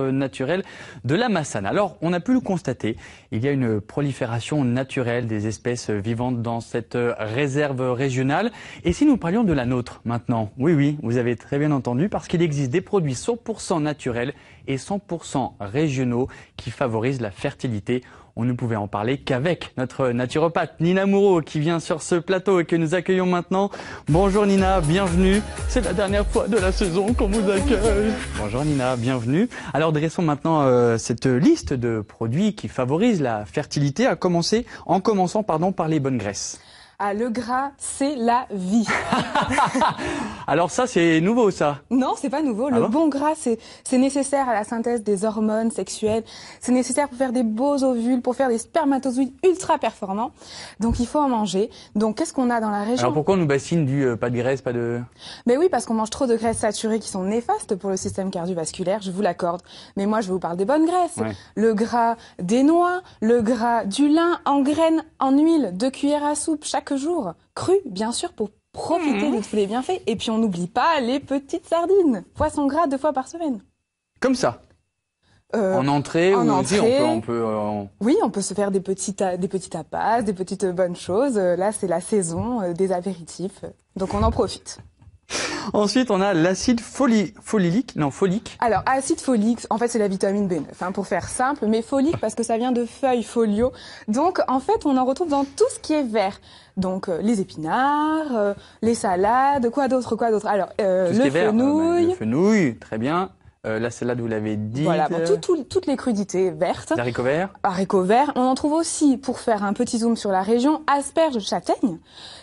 naturelle de la Massane. Alors, on a pu le constater, il y a une prolifération naturelle des espèces vivantes dans cette euh, réserve régionale. Et si nous parlions de la nôtre maintenant Oui, oui, vous avez très bien entendu, parce qu'il existe des produits 100% naturels et 100% régionaux qui favorisent la fertilité on ne pouvait en parler qu'avec notre naturopathe Nina Mouraud qui vient sur ce plateau et que nous accueillons maintenant. Bonjour Nina, bienvenue. C'est la dernière fois de la saison qu'on vous accueille. Bonjour Nina, bienvenue. Alors dressons maintenant euh, cette liste de produits qui favorisent la fertilité à commencer en commençant pardon par les bonnes graisses. Ah, le gras, c'est la vie. Alors ça, c'est nouveau, ça Non, c'est pas nouveau. Ah le bon, gras, c'est nécessaire à la synthèse des hormones sexuelles. C'est nécessaire pour faire des beaux ovules, pour faire des spermatozoïdes ultra performants. Donc il faut en manger. Donc qu'est-ce qu'on a dans la région Alors pourquoi on nous bassine du euh, pas de graisse, pas de... Mais ben oui, parce qu'on mange trop de graisses saturées qui sont néfastes pour le système cardiovasculaire, je vous l'accorde. Mais moi, je vous parle des bonnes graisses. Le gras des noix, le gras du lin en graines, en huile, deux cuillères à soupe chaque jours, crus bien sûr, pour profiter mhm. de tous les bienfaits. Et puis on n'oublie pas les petites sardines, poisson gras deux fois par semaine. Comme ça euh, en entrée, en dit entrée. on peut, euh, oui, on peut se faire des petites, des petits tapas, des petites bonnes choses. Euh, là, c'est la saison euh, des apéritifs, donc on en profite. Ensuite, on a l'acide folilique. Non, folique. Alors, acide folique, en fait, c'est la vitamine B9, hein, pour faire simple, mais folique parce que ça vient de feuilles folio. Donc, en fait, on en retrouve dans tout ce qui est vert. Donc, euh, les épinards, euh, les salades, quoi d'autre, quoi d'autre. Alors, euh, le, fenouil. le fenouil, très bien. Euh, la salade, vous l'avez dit. Voilà, toutes les crudités vertes. Haricots verts. Haricots verts. On en trouve aussi, pour faire un petit zoom sur la région, asperges, châtaignes.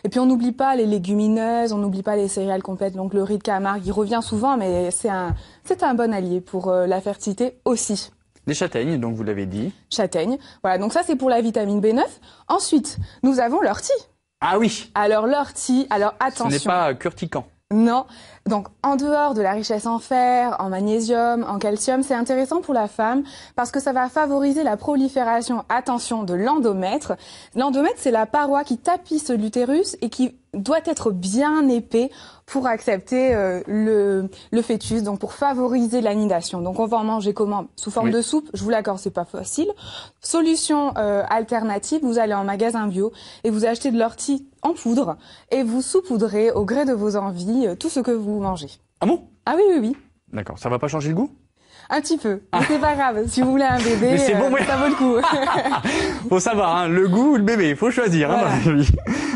Et puis on n'oublie pas les légumineuses, on n'oublie pas les céréales complètes. Donc le riz de Camargue, il revient souvent, mais c'est un, c'est un bon allié pour euh, la fertilité aussi. Les châtaignes, donc vous l'avez dit. Châtaignes. Voilà, donc ça c'est pour la vitamine B9. Ensuite, nous avons l'ortie. Ah oui. Alors l'ortie, alors attention. Ce n'est pas euh, curtiquant. Non. Donc, en dehors de la richesse en fer, en magnésium, en calcium, c'est intéressant pour la femme parce que ça va favoriser la prolifération, attention, de l'endomètre. L'endomètre, c'est la paroi qui tapisse l'utérus et qui doit être bien épais pour accepter euh, le, le, fœtus, donc pour favoriser l'anidation. Donc on va en manger comment Sous forme de soupe, je vous l'accorde, c'est pas facile. Solution euh, alternative, vous allez en magasin bio et vous achetez de l'ortie en poudre et vous saupoudrez au gré de vos envies euh, tout ce que vous mangez. Ah bon Ah oui, oui, oui. D'accord, ça va pas changer le goût un petit peu. Ah. Mais c'est pas grave. Si vous voulez un bébé, ça vaut le coup. faut savoir, hein, le goût ou le bébé, il faut choisir. Hein,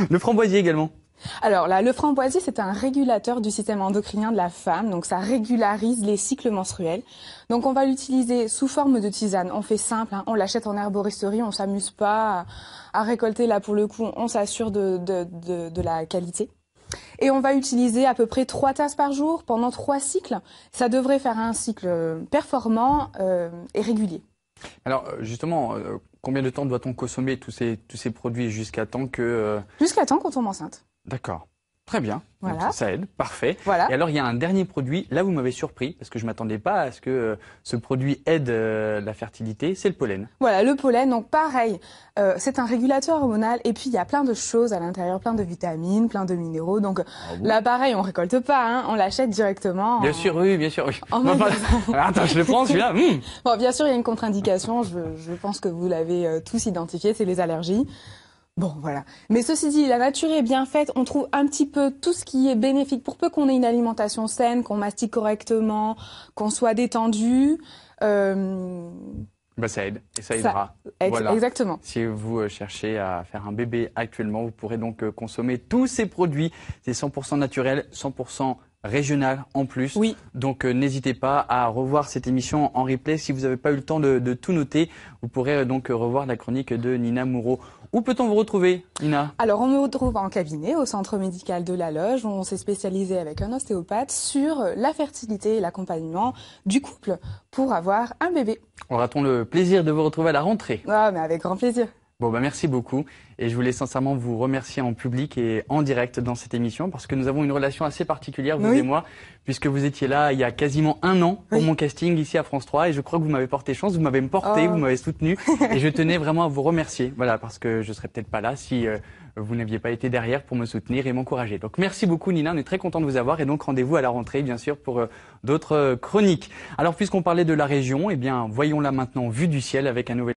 le framboisier également. Alors là, le framboisier, c'est un régulateur du système endocrinien de la femme, donc ça régularise les cycles menstruels. Donc on va l'utiliser sous forme de tisane. On fait simple, hein. on l'achète en herboristerie, on s'amuse pas à, récolter là pour le coup, on s'assure de, la qualité. Et on va utiliser à peu près trois tasses par jour pendant trois cycles. Ça devrait faire un cycle euh, performant euh, et régulier. Alors euh, justement, combien de temps doit-on consommer tous ces, produits jusqu'à temps que... Jusqu'à temps qu'on tombe enceinte. D'accord. Très bien. ça aide. Parfait. Voilà. Et alors, il y a un dernier produit. Là, vous m'avez surpris parce que je ne m'attendais pas à ce que euh, ce produit aide euh, la fertilité. C'est le pollen. Voilà, le pollen. Donc, pareil, euh, c'est un régulateur hormonal. Et puis, il y a plein de choses à l'intérieur, plein de vitamines, plein de minéraux. Donc, l'appareil, ah là, pareil, on récolte pas. Hein. on l'achète directement. Bien sûr, oui, bien sûr. Oui. Ah, attends, je le prends celui-là. Hum. Bon, bien sûr, il y a une contre-indication. je, je pense que vous l'avez tous identifié. C'est les allergies. Bon, voilà. Mais ceci dit, la nature est bien faite. On trouve un petit peu tout ce qui est bénéfique pour peu qu'on ait une alimentation saine, qu'on mastique correctement, qu'on soit détendu. Euh, bah, ça aide ça aidera. Exactement. Si vous euh, cherchez à faire un bébé actuellement, vous pourrez donc euh, consommer tous ces produits. C'est 100% naturel, 100% régional en plus. Oui. Donc euh, n'hésitez pas à revoir cette émission en replay. Si vous n'avez pas eu le temps de, tout noter, vous pourrez euh, donc revoir la chronique de Nina Moureau. Où peut-on vous retrouver, Nina Alors, on me retrouve en cabinet au centre médical de la Loge. Où on s'est spécialisé avec un ostéopathe sur la fertilité et l'accompagnement du couple pour avoir un bébé. Aura-t-on le plaisir de vous retrouver à la rentrée Ah, mais avec grand plaisir. Bon, bah merci beaucoup. Et je voulais sincèrement vous remercier en public et en direct dans cette émission parce que nous avons une relation assez particulière, vous et moi, puisque vous étiez là il y a quasiment un an pour mon casting ici à France 3 et je crois que vous m'avez porté chance, vous m'avez porté, vous oh. m'avez soutenu et je tenais vraiment à vous remercier. Voilà, parce que je serais peut-être pas là si euh, vous n'aviez pas été derrière pour me soutenir et m'encourager. Donc merci beaucoup Nina, on est très content de vous avoir et donc rendez-vous à la rentrée bien sûr pour euh, d'autres euh, chroniques. Alors puisqu'on parlait de la région, eh bien voyons-la maintenant vue du ciel avec un nouvel